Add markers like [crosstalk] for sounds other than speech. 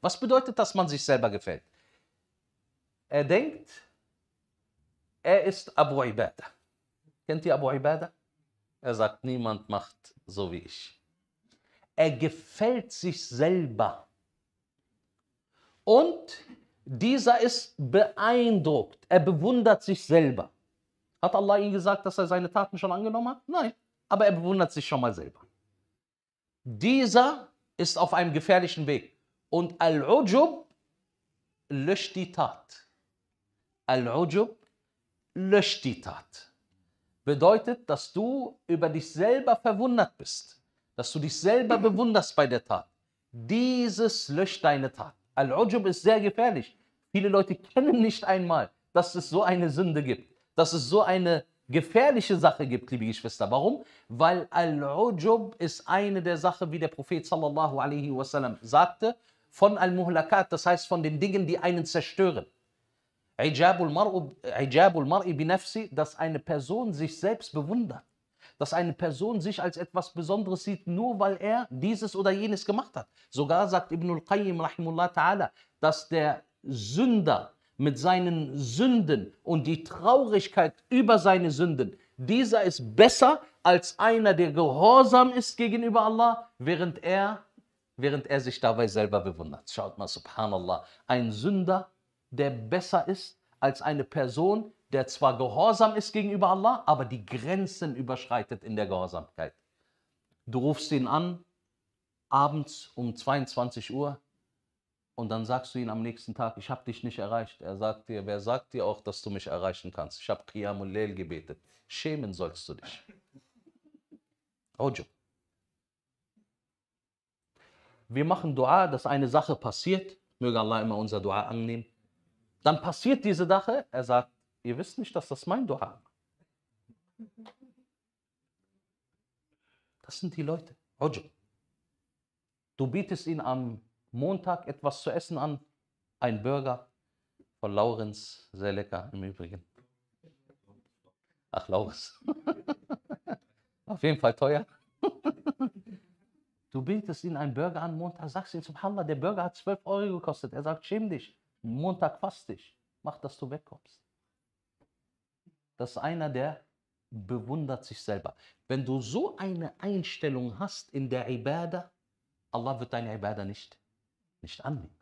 Was bedeutet, dass man sich selber gefällt? Er denkt, er ist Abu Ibadah. Kennt ihr Abu Ibadah? Er sagt, niemand macht so wie ich. Er gefällt sich selber. Und dieser ist beeindruckt. Er bewundert sich selber. Hat Allah ihm gesagt, dass er seine Taten schon angenommen hat? Nein. Aber er bewundert sich schon mal selber. Dieser ist auf einem gefährlichen Weg. Und Al-Ujub löscht die Tat. Al-Ujub löscht die Tat. Bedeutet, dass du über dich selber verwundert bist, dass du dich selber bewunderst bei der Tat. Dieses löscht deine Tat. Al-Ujub ist sehr gefährlich. Viele Leute kennen nicht einmal, dass es so eine Sünde gibt, dass es so eine gefährliche Sache gibt, liebe Geschwister. Warum? Weil Al-Ujub ist eine der Sachen, wie der Prophet sallallahu alaihi wasallam sagte, von Al-Muhlakat, das heißt von den Dingen, die einen zerstören. Ijabul Mar'i binafsi, dass eine Person sich selbst bewundert, dass eine Person sich als etwas Besonderes sieht, nur weil er dieses oder jenes gemacht hat. Sogar sagt Ibn al-Qayyim rahimullah ta'ala, dass der Sünder mit seinen Sünden und die Traurigkeit über seine Sünden, dieser ist besser als einer, der gehorsam ist gegenüber Allah, während er während er sich dabei selber bewundert. Schaut mal, subhanallah, ein Sünder, der besser ist als eine Person, der zwar gehorsam ist gegenüber Allah, aber die Grenzen überschreitet in der Gehorsamkeit. Du rufst ihn an, abends um 22 Uhr, und dann sagst du ihm am nächsten Tag, ich habe dich nicht erreicht. Er sagt dir, wer sagt dir auch, dass du mich erreichen kannst? Ich habe Qiyamul Leil gebetet. Schämen sollst du dich. Ojo wir machen Dua, dass eine Sache passiert, möge Allah immer unser Dua annehmen. Dann passiert diese Sache, er sagt, ihr wisst nicht, dass das mein Dua war. Das sind die Leute. Ujub. Du bietest ihnen am Montag etwas zu essen an, ein Burger von Laurenz, sehr lecker im Übrigen. Ach, Laurenz. [laughs] Auf jeden Fall teuer. Du bietest ihn einen Burger an Montag, sagst ihm, Subhanallah, der Burger hat 12 Euro gekostet. Er sagt, schäm dich, Montag fast dich. Mach, dass du wegkommst. Das ist einer, der bewundert sich selber. Wenn du so eine Einstellung hast in der Ibadah, Allah wird deine Ibadah nicht, nicht annehmen.